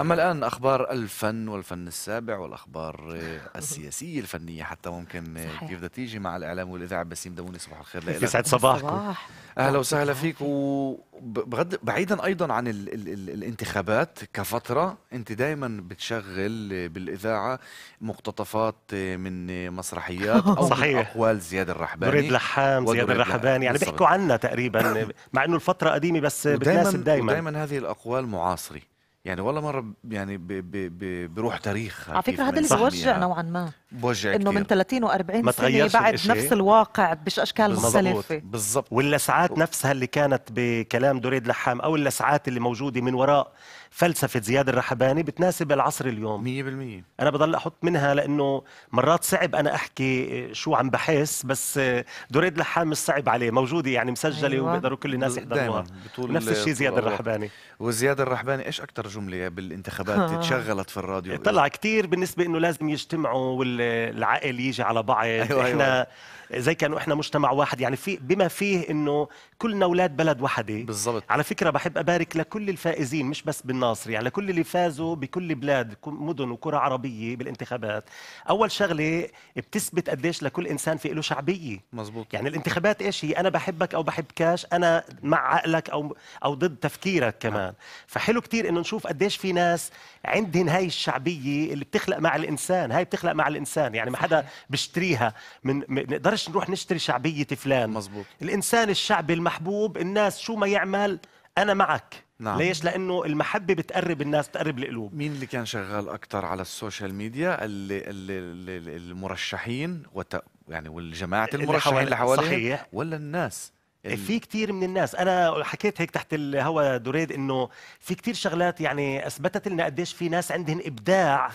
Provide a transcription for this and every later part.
أما الآن أخبار الفن والفن السابع والأخبار السياسية الفنية حتى ممكن صحيح. كيف بدها تيجي مع الإعلام والإذاعة بسيم دموني صباح الخير لك يسعد صباحك أهلا وسهلا فيك وبغض بعيدا أيضا عن ال ال ال الانتخابات كفترة أنت دائما بتشغل بالإذاعة مقتطفات من مسرحيات أو صحيح. من أقوال زياد الرحباني دريد لحام زياد الرحباني يعني بيحكوا عنا تقريبا مع أنه الفترة قديمة بس بتناسب دائما دائما هذه الأقوال معاصرة يعني ولا مرة يعني ب ب ب بروح تاريخ على فكرة هذا اللي بوجع نوعا ما بوجع انه من 30 و40 سنة بعد نفس الواقع بش اشكال مختلفة بالضبط واللسعات نفسها اللي كانت بكلام دريد لحام او اللسعات اللي موجودة من وراء فلسفه زياد الرحباني بتناسب العصر اليوم 100% انا بضل احط منها لانه مرات صعب انا احكي شو عم بحس بس دريد لحام مش صعب عليه موجوده يعني مسجله أيوة. وبيقدروا كل الناس يحضروها نفس الشيء زياد الرحباني وزياد الرحباني ايش اكثر جمله بالانتخابات تشغلت في الراديو طلع كثير بالنسبه انه لازم يجتمعوا والعقل يجي على بعض أيوة, أيوة. احنا أيوة. زي كانه احنا مجتمع واحد يعني في بما فيه انه كلنا اولاد بلد وحده بالضبط على فكره بحب ابارك لكل الفائزين مش بس بن الناصري يعني كل اللي فازوا بكل بلاد مدن وكرة عربية بالانتخابات أول شغلة بتثبت قديش لكل إنسان في له شعبية مزبوط. يعني الانتخابات إيش هي أنا بحبك أو بحبكاش أنا مع عقلك أو أو ضد تفكيرك نعم. كمان فحلو كتير إنه نشوف قديش في ناس عندهم هاي الشعبية اللي بتخلق مع الإنسان هاي بتخلق مع الإنسان يعني ما حدا بيشتريها من نقدرش نروح نشتري شعبية فلان مزبوط. الإنسان الشعبي المحبوب الناس شو ما يعمل أنا معك نعم. ليش لانه المحبه بتقرب الناس بتقرب القلوب مين اللي كان شغال اكثر على السوشيال ميديا اللي, اللي, اللي المرشحين وت... يعني والجماعه المرشحين اللي حواليه صحيح ولا الناس إيه، ال... في كثير من الناس انا حكيت هيك تحت الهوى دريد انه في كثير شغلات يعني اثبتت لنا قديش في ناس عندهم ابداع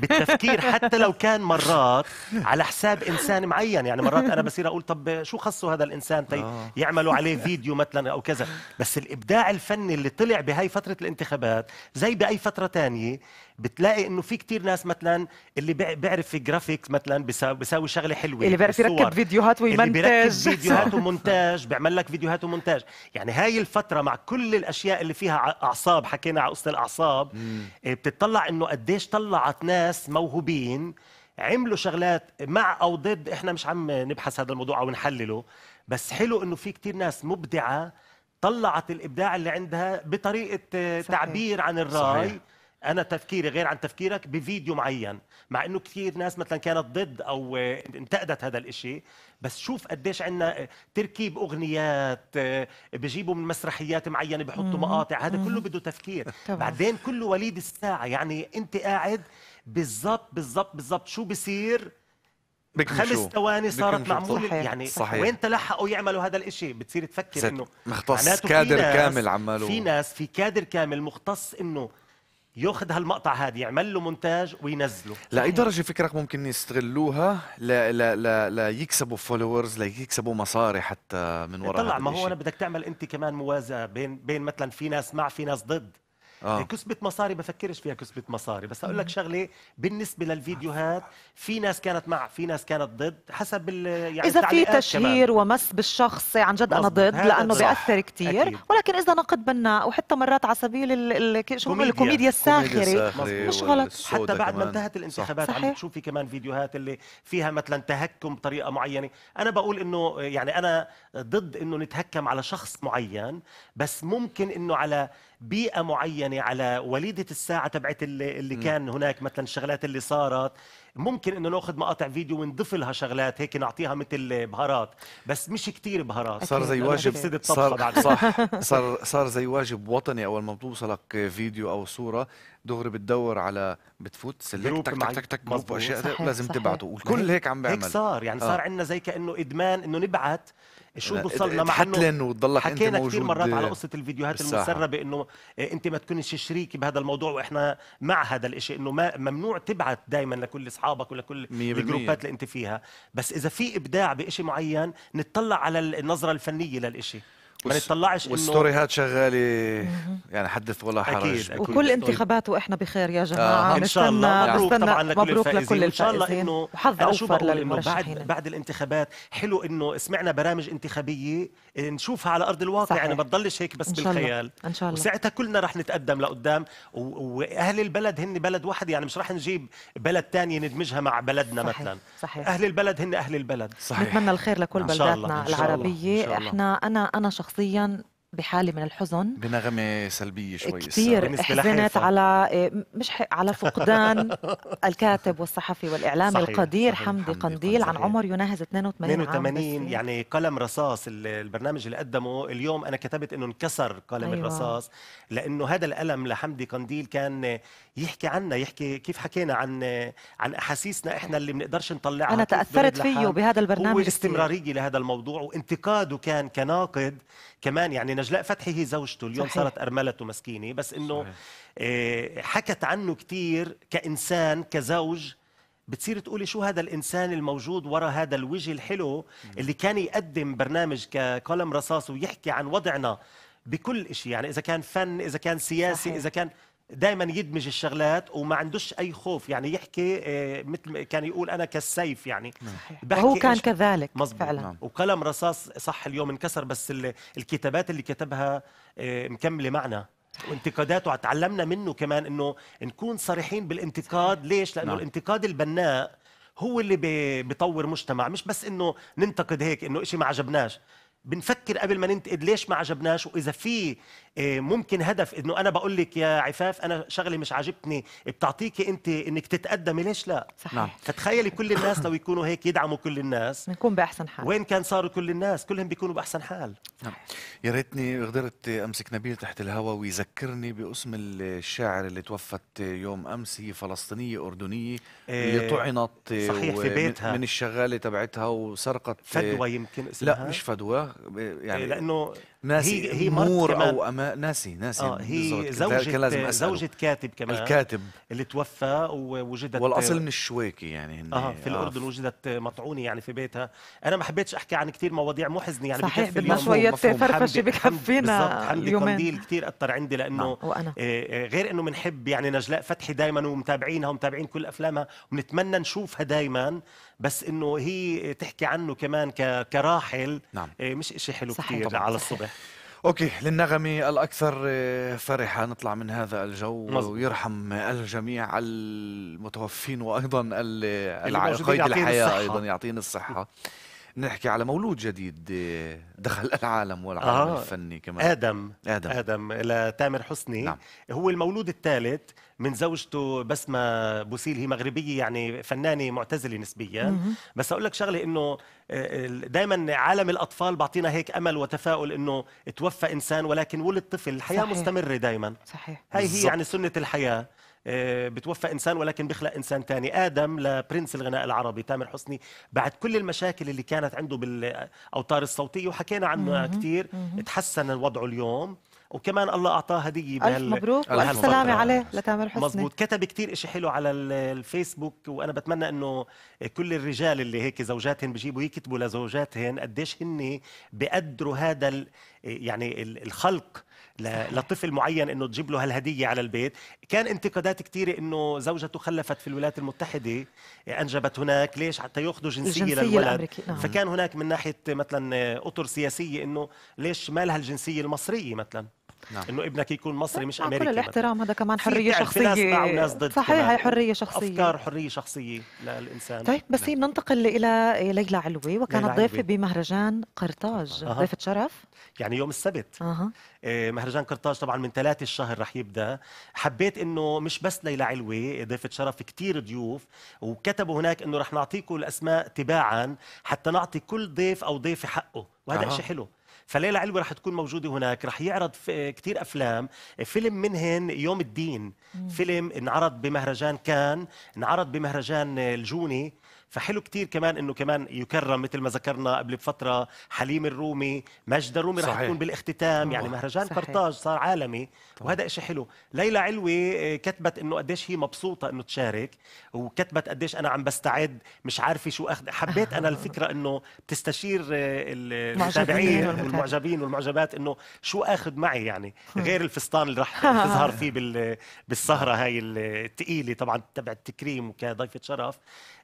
بالتفكير حتى لو كان مرات على حساب انسان معين يعني مرات انا بصير اقول طب شو خصه هذا الانسان تي طيب آه. يعملوا عليه فيديو مثلا او كذا بس الابداع الفني اللي طلع بهاي فتره الانتخابات زي باي فتره تانية بتلاقي انه في كتير ناس مثلا اللي بيعرف في جرافيكس مثلا بيساوي شغله حلوه اللي بيعرف يركب فيديوهات ويمنتج اللي بيركب فيديوهات ومونتاج بيعمل لك فيديوهات ومونتاج يعني هاي الفتره مع كل الاشياء اللي فيها اعصاب حكينا على قصه الاعصاب آه، بتطلع انه قديش طلعت ناس ناس موهوبين عملوا شغلات مع او ضد احنا مش عم نبحث هذا الموضوع او نحلله بس حلو انه في كتير ناس مبدعه طلعت الابداع اللي عندها بطريقه آه، صحيح. تعبير عن الراي صحيح. انا تفكيري غير عن تفكيرك بفيديو معين مع انه كثير ناس مثلا كانت ضد او آه، انتقدت هذا الإشي بس شوف قديش عندنا آه، تركيب اغنيات بجيبوا من مسرحيات معينه بحطوا مقاطع هذا كله بده تفكير طبعا. بعدين كله وليد الساعه يعني انت قاعد بالضبط بالضبط بالضبط شو بصير خمس ثواني صارت معمول صحيح. يعني صحيح. وين تلحقوا يعملوا هذا الشيء بتصير تفكر انه مختص كادر كامل عماله في ناس في كادر كامل مختص انه ياخذ هالمقطع هذا يعمل له مونتاج وينزله لاي درجه فكرك ممكن يستغلوها لا لا لا, لا يكسبوا فولورز ليكسبوا مصاري حتى من وراء طلع ما هو انا بدك تعمل انت كمان موازاه بين بين مثلا في ناس مع في ناس ضد آه. إيه، كسبة مصاري بفكرش فيها كسبة مصاري بس أقول لك شغلة بالنسبة للفيديوهات في ناس كانت مع في ناس كانت ضد حسب يعني إذا في تشهير كمان. ومس بالشخص عن جد أنا ضد لأنه بيأثر كتير أكيد. ولكن إذا نقد بناء وحتى مرات على سبيل شو الكوميديا, الكوميديا الساخرة مش غلط حتى بعد ما انتهت الانتخابات صح. عم تشوفي كمان فيديوهات اللي فيها مثلا تهكم بطريقة معينة أنا بقول إنه يعني أنا ضد إنه نتهكم على شخص معين بس ممكن إنه على بيئه معينه على وليده الساعه تبعت اللي, اللي كان هناك مثلا الشغلات اللي صارت ممكن انه ناخذ مقاطع فيديو ونضيف لها شغلات هيك نعطيها مثل بهارات بس مش كتير بهارات صار زي واجب صار بعد. صح صار صار زي واجب وطني اول ما بتوصلك فيديو او صوره دغري بتدور على بتفوت سلك تك تك تك تك لازم صحيح. تبعته والكل هيك عم بيعمل هيك صار يعني آه. صار عندنا زي كانه ادمان انه نبعث شو وصلنا مع انه وتضلك حكينا كثير مرات على قصه الفيديوهات المسربه انه آه، انت ما تكونش شريك بهذا الموضوع واحنا مع هذا الشيء انه ما ممنوع تبعت دائما لكل اصحابك ولكل الجروبات اللي انت فيها بس اذا في ابداع بشيء معين نتطلع على النظره الفنيه للشيء ما نطلعش انه هات شغاله يعني حدث ولا حرج أكيد وكل انتخابات واحنا بخير يا جماعه آه. ان شاء الله مبروك طبعا لكل مبروك لكل ان شاء الله انه انا شو بقول انه بعد بعد الانتخابات حلو انه سمعنا برامج انتخابيه نشوفها على ارض الواقع يعني صحيح. يعني ما تضلش هيك بس إن شاء الله. بالخيال ان شاء الله وساعتها كلنا رح نتقدم لقدام واهل البلد هن بلد واحد يعني مش رح نجيب بلد ثانيه ندمجها مع بلدنا صحيح. مثلا صحيح اهل البلد هن اهل البلد صحيح نتمنى الخير لكل بلداتنا العربيه إن شاء الله. احنا انا انا شخصيا بحاله من الحزن بنغمه سلبيه شوي كثير حزنت على إيه، مش على فقدان الكاتب والصحفي والاعلامي صحيح. القدير صحيح. حمدي قنديل عن عمر يناهز 82 82 إيه. يعني قلم رصاص البرنامج اللي قدمه اليوم انا كتبت انه انكسر قلم أيوة. الرصاص لانه هذا الالم لحمدي قنديل كان يحكي عنا يحكي كيف حكينا عن عن احاسيسنا احنا اللي بنقدرش نطلعها انا تاثرت فيه بهذا البرنامج هو الاستمراريه لهذا الموضوع وانتقاده كان كناقد كمان يعني نجلاء فتحي هي زوجته اليوم صحيح. صارت ارملته مسكينه بس انه آه، حكت عنه كثير كانسان كزوج بتصير تقولي شو هذا الانسان الموجود ورا هذا الوجه الحلو اللي كان يقدم برنامج كقلم رصاص ويحكي عن وضعنا بكل شيء يعني اذا كان فن اذا كان سياسي صحيح. اذا كان دائما يدمج الشغلات وما عندوش اي خوف يعني يحكي آه، مثل كان يقول انا كالسيف يعني نعم. صحيح هو كان كذلك مزبوط. فعلا نعم. وقلم رصاص صح اليوم انكسر بس الكتابات اللي كتبها آه، مكمله معنا وانتقاداته تعلمنا منه كمان انه نكون صريحين بالانتقاد ليش لانه نعم. الانتقاد البناء هو اللي بيطور مجتمع مش بس انه ننتقد هيك انه شيء ما عجبناش بنفكر قبل ما ننتقد ليش ما عجبناش واذا في آه، ممكن هدف انه انا بقول لك يا عفاف انا شغله مش عاجبتني بتعطيكي انت انك تتقدمي ليش لا صحيح نعم. فتخيلي كل الناس لو يكونوا هيك يدعموا كل الناس بنكون باحسن حال وين كان صاروا كل الناس كلهم بيكونوا باحسن حال نعم. يا ريتني قدرت امسك نبيل تحت الهواء ويذكرني باسم الشاعر اللي توفت يوم امس هي فلسطينيه اردنيه اللي آه، طعنت صحيح في آه، بيتها من الشغاله تبعتها وسرقت فدوى يمكن اسمها لا مش فدوى يعني إيه، لانه ناسي هي هي نور او أما ناسي ناسي آه هي زوجة لازم زوجة كاتب كمان الكاتب اللي توفى ووجدت والاصل من الشويكي يعني هن اه في الاردن آه. وجدت مطعونه يعني في بيتها انا ما حبيتش احكي عن كثير مواضيع محزنه يعني صحيح بدنا شوية فرفشة بكفينا حمدي قنديل كثير اثر عندي لانه نعم، وأنا. آه،, آه غير انه بنحب يعني نجلاء فتحي دائما ومتابعينها ومتابعين كل افلامها وبنتمنى نشوفها دائما بس انه هي تحكي عنه كمان كراحل نعم. آه، مش شيء حلو كثير على الصبح صحيح اوكي للنغمه الاكثر آه، فرحه نطلع من هذا الجو مزبط. ويرحم الجميع المتوفين وايضا قيد الحياه ايضا يعطيني الصحه نحكي على مولود جديد دخل العالم والعالم آه الفني كمان آدم آدم آدم لتامر حسني نعم. هو المولود الثالث من زوجته بسمة بوسيل هي مغربية يعني فنانة معتزلة نسبيا بس أقول لك شغلة إنه آه، دائما عالم الأطفال بعطينا هيك أمل وتفاؤل إنه توفى إنسان ولكن ولد طفل الحياة صحيح. مستمرة دائما صحيح هاي هي يعني سنة الحياة آه، بتوفى انسان ولكن بيخلق انسان ثاني ادم لبرنس الغناء العربي تامر حسني بعد كل المشاكل اللي كانت عنده بالاوتار الصوتيه وحكينا عنه كثير تحسن وضعه اليوم وكمان الله اعطاه هديه بهال... الف مبروك والف سلامه عليه لتامر حسني مزبوط كتب كثير شيء حلو على الفيسبوك وانا بتمنى انه كل الرجال اللي هيك زوجاتهم بجيبوا يكتبوا لزوجاتهم قديش هن بقدروا هذا يعني الخلق لطفل معين انه تجيب له هالهديه على البيت كان انتقادات كثيره انه زوجته خلفت في الولايات المتحده انجبت هناك ليش حتى ياخذوا جنسيه, للولد نعم. فكان هناك من ناحيه مثلا اطر سياسيه انه ليش ما لها الجنسيه المصريه مثلا نعم. انه ابنك يكون مصري مش امريكي كل الاحترام هذا كمان حريه شخصيه ناس وناس ضد صحيح هي حريه شخصيه افكار حريه شخصيه للانسان طيب بس نعم. ننتقل الى ليلى علوي وكانت ضيفه بمهرجان قرطاج آه. ضيفه شرف يعني يوم السبت أه. مهرجان قرطاج طبعا من ثلاثة الشهر رح يبدا حبيت انه مش بس ليلى علوي ضيفه شرف كثير ضيوف وكتبوا هناك انه رح نعطيكم الاسماء تباعا حتى نعطي كل ضيف او ضيفه حقه وهذا أه. شيء حلو فليلى علوي رح تكون موجودة هناك رح يعرض كثير أفلام فيلم منهن يوم الدين مم. فيلم انعرض بمهرجان كان انعرض بمهرجان الجوني فحلو كتير كمان انه كمان يكرم مثل ما ذكرنا قبل بفتره حليم الرومي مجد الرومي رح تكون بالاختتام يعني مهرجان صحيح. قرطاج صار عالمي طبعا. وهذا شيء حلو ليلى علوي آه، كتبت انه قديش هي مبسوطه انه تشارك وكتبت قديش انا عم بستعد مش عارفه شو اخذ حبيت انا الفكره انه بتستشير آه، المتابعين والمعجبين والمعجبات انه شو اخذ معي يعني غير الفستان اللي رح تظهر فيه بالسهره هاي الثقيله طبعا تبع التكريم وكضيفه شرف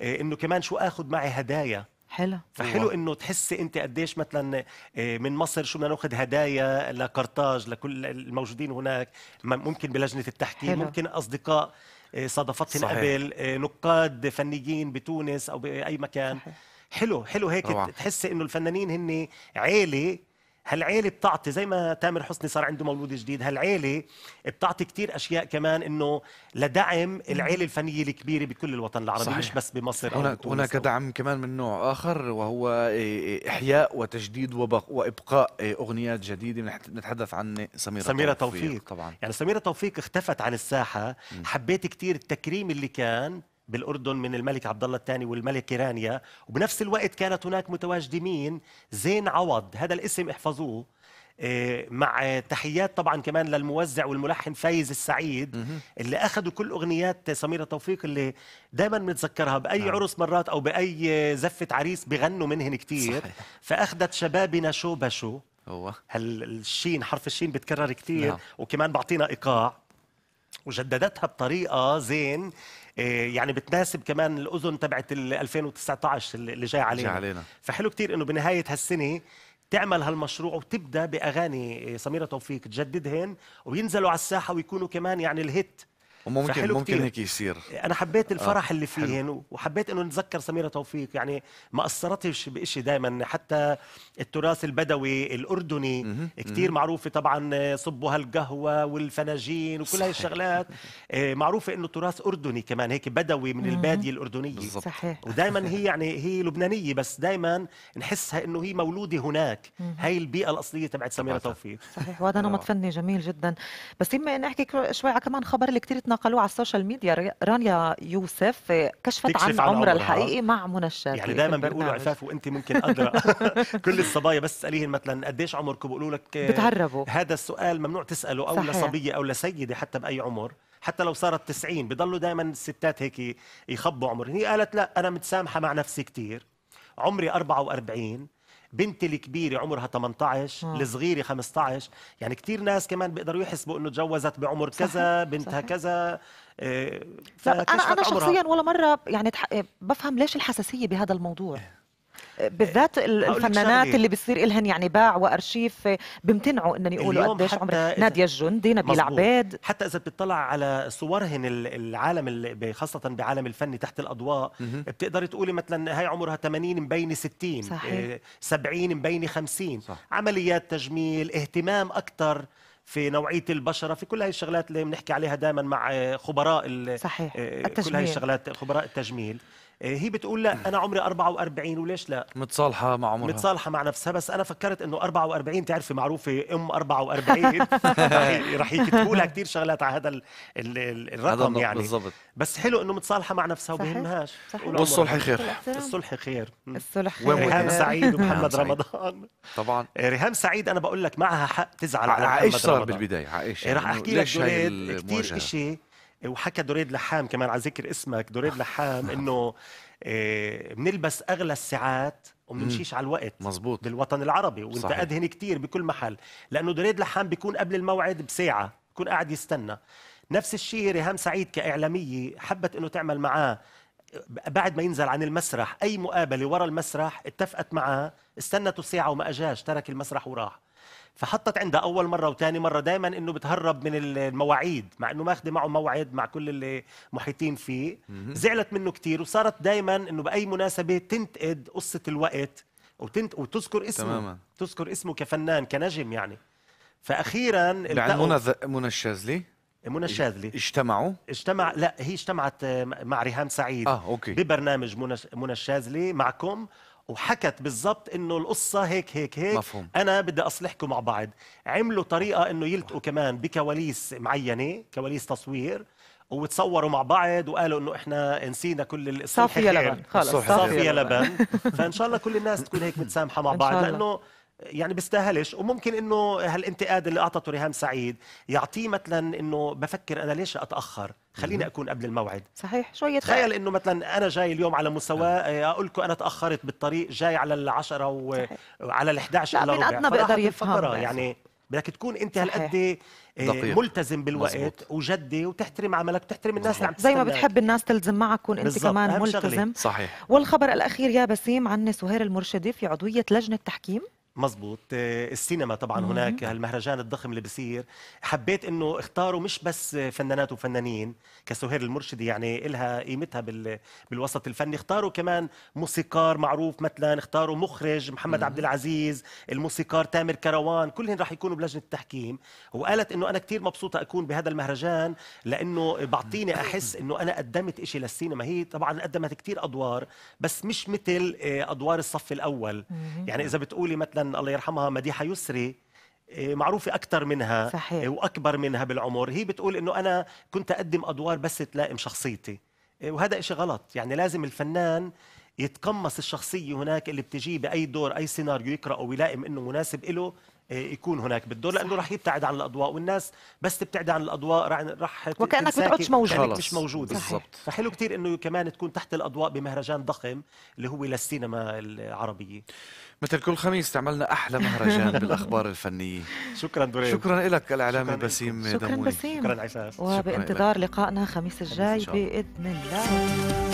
آه، انه كمان كمان شو اخذ معي هدايا حلو فحلو أوه. انه تحسي انت قديش مثلا آه، من مصر شو بدنا ناخذ هدايا لقرطاج لكل الموجودين هناك ممكن بلجنه التحكيم حلو. ممكن اصدقاء آه، صادفتهم قبل آه، نقاد فنيين بتونس او باي مكان صحيح. حلو حلو هيك تحسي انه الفنانين هن عيله هالعيله بتعطي زي ما تامر حسني صار عنده مولود جديد هالعيله بتعطي كثير اشياء كمان انه لدعم العيله الفنيه الكبيره بكل الوطن العربي صحيح. مش بس بمصر هناك هناك دعم كمان من نوع اخر وهو إيه- إيه احياء وتجديد وابقاء إيه اغنيات جديده نتحدث عن سميره, سميرة توفيق. توفيق طبعا يعني سميره توفيق اختفت عن الساحه حبيت كثير التكريم اللي كان بالاردن من الملك عبد الله الثاني والملك رانيا وبنفس الوقت كانت هناك متواجدين زين عوض هذا الاسم احفظوه آه، مع تحيات طبعا كمان للموزع والملحن فايز السعيد اللي اخذوا كل اغنيات سميره توفيق اللي دائما بنتذكرها باي نعم. عرس مرات او باي زفه عريس بغنوا منهن كثير صحيح. فاخذت شبابنا شو بشو هو هالشين حرف الشين بتكرر كثير نعم. وكمان بعطينا ايقاع وجددتها بطريقه زين آه، يعني بتناسب كمان الاذن تبعت ال 2019 اللي جاي علينا, جاي علينا. فحلو كثير انه بنهايه هالسنه تعمل هالمشروع وتبدا باغاني آه، سميره توفيق تجددهن وينزلوا على الساحه ويكونوا كمان يعني الهيت وممكن ممكن كتير. هيك يصير انا حبيت آه. الفرح آه. اللي فيهن وحبيت انه نتذكر سميره توفيق يعني ما قصرتش بشيء دائما حتى التراث البدوي الاردني كثير معروفه طبعا صبوا هالقهوه والفناجين وكل صحيح. هاي الشغلات آه، معروفه انه تراث اردني كمان هيك بدوي من الباديه الاردنيه صحيح ودائما هي يعني هي لبنانيه بس دائما نحسها انه هي مولوده هناك هاي البيئه الاصليه تبعت سميره توفيق صحيح وهذا آه. نمط فني جميل جدا بس يمكن نحكي شوي على كمان خبر اللي كثير نقلوه على السوشيال ميديا رانيا يوسف كشفت عن, عمر عمرها الحقيقي مع منى الشاذلي يعني دائما بيقولوا عفاف وانت ممكن ادرى كل الصبايا بس تساليهن مثلا قديش عمركم بيقولوا لك بتهربوا هذا السؤال ممنوع تساله او لصبيه او لسيده حتى باي عمر حتى لو صارت 90 بضلوا دائما الستات هيك يخبوا عمرهم هي قالت لا انا متسامحه مع نفسي كثير عمري 44 بنتي الكبيره عمرها 18 مم. الصغيره 15 يعني كثير ناس كمان بيقدروا يحسبوا انه تجوزت بعمر صحيح. كذا بنتها صحيح. كذا آه، انا انا شخصيا ولا مره يعني بفهم ليش الحساسيه بهذا الموضوع إيه. بالذات الفنانات اللي بيصير إلهن يعني باع وارشيف بيمتنعوا انهم يقولوا قديش عمر ناديه الجندي نبيل عبيد حتى اذا بتطلع على صورهن العالم خاصه بعالم الفن تحت الاضواء بتقدري تقولي مثلا هاي عمرها 80 مبينه 60 70 مبينه 50 صح. عمليات تجميل اهتمام اكثر في نوعيه البشره في كل هاي الشغلات اللي بنحكي عليها دائما مع آه، خبراء صحيح. التجميل. آه، كل هاي الشغلات خبراء التجميل آه، هي بتقول لا انا عمري 44 وليش لا متصالحه مع عمرها متصالحه مع نفسها بس انا فكرت انه 44 تعرفي معروفه ام 44 رح يكتبوا لها كثير شغلات على هذا الرقم يعني بالزبط. بس حلو انه متصالحه مع نفسها وبهمهاش والصلح خير الصلح خير الصلح خير ريهام سعيد ومحمد نعم، رمضان طبعا آه، ريهام سعيد انا بقول لك معها حق تزعل على محمد رمضان ايش صار بالبدايه على ايش رح احكي لك كثير شيء وحكى دريد لحام كمان على ذكر اسمك دريد لحام انه آه، بنلبس اغلى الساعات ومنمشيش على الوقت مزبوط بالوطن العربي وانت ادهن كثير بكل محل لانه دريد لحام بيكون قبل الموعد بساعه بيكون قاعد يستنى نفس الشيء ريهام سعيد كاعلاميه حبت انه تعمل معاه بعد ما ينزل عن المسرح اي مقابله ورا المسرح اتفقت معاه استنته ساعه وما اجاش ترك المسرح وراح فحطت عندها اول مره وثاني مره دائما انه بتهرب من المواعيد مع انه ماخذه معه موعد مع كل اللي محيطين فيه زعلت منه كثير وصارت دائما انه باي مناسبه تنتقد قصه الوقت وتنت وتذكر اسمه تماما. تذكر اسمه كفنان كنجم يعني فاخيرا لعن منى منى الشاذلي منى الشاذلي اجتمعوا اجتمع لا هي اجتمعت آه، مع ريهام سعيد آه، أوكي. ببرنامج منى الشاذلي معكم وحكت بالضبط انه القصه هيك هيك هيك مفهوم. انا بدي اصلحكم مع بعض عملوا طريقه انه يلتقوا كمان بكواليس معينه كواليس تصوير وتصوروا مع بعض وقالوا انه احنا نسينا كل الصلح صافيه لبن خلص صافيه لبن فان شاء الله كل الناس تكون هيك متسامحه مع بعض لانه يعني بيستاهلش وممكن انه هالانتقاد اللي اعطته ريهام سعيد يعطيه مثلا انه بفكر انا ليش اتاخر خليني اكون قبل الموعد صحيح شويه تخيل انه مثلا انا جاي اليوم على مساواه نعم. اقول لكم انا تاخرت بالطريق جاي على العشرة وعلى ال11 على ربع لا بيقدر يفهم يعني بدك تكون انت هالقد آه، ملتزم بالوقت مزبوط. وجدي وتحترم عملك وتحترم الناس اللي عم زي ما بتحب الناس تلزم معك كون انت بالزبط. كمان ملتزم صحيح والخبر الاخير يا بسيم عن سهير المرشدي في عضويه لجنه تحكيم مزبوط آه، السينما طبعا مم. هناك هالمهرجان الضخم اللي بصير حبيت انه اختاروا مش بس فنانات وفنانين كسهير المرشدي يعني إلها قيمتها بال... بالوسط الفني اختاروا كمان موسيقار معروف مثلا اختاروا مخرج محمد عبد العزيز الموسيقار تامر كروان كلهم راح يكونوا بلجنه التحكيم وقالت انه انا كثير مبسوطه اكون بهذا المهرجان لانه بعطيني احس انه انا قدمت شيء للسينما هي طبعا قدمت كثير ادوار بس مش مثل آه، ادوار الصف الاول مم. يعني اذا بتقولي مثلا مثلا الله يرحمها مديحه يسري إيه، معروفة أكثر منها صحيح. إيه، وأكبر منها بالعمر هي بتقول إنه أنا كنت أقدم أدوار بس تلائم شخصيتي إيه، وهذا إشي غلط يعني لازم الفنان يتقمص الشخصية هناك اللي بتجيه بأي دور أي سيناريو يقرأه ويلائم إنه مناسب له آه، يكون هناك بالدور لانه رح يبتعد عن الاضواء والناس بس تبتعد عن الاضواء رح وكانك ما بتقعدش موجود كانك مش موجود بالضبط فحلو كثير انه كمان تكون تحت الاضواء بمهرجان ضخم اللي هو للسينما العربيه مثل كل خميس تعملنا احلى مهرجان بالاخبار الفنيه شكرا دوري شكرا لك الاعلامي بسيم شكرا دموني بسيم شكرا وبانتظار لقائنا خميس الجاي باذن الله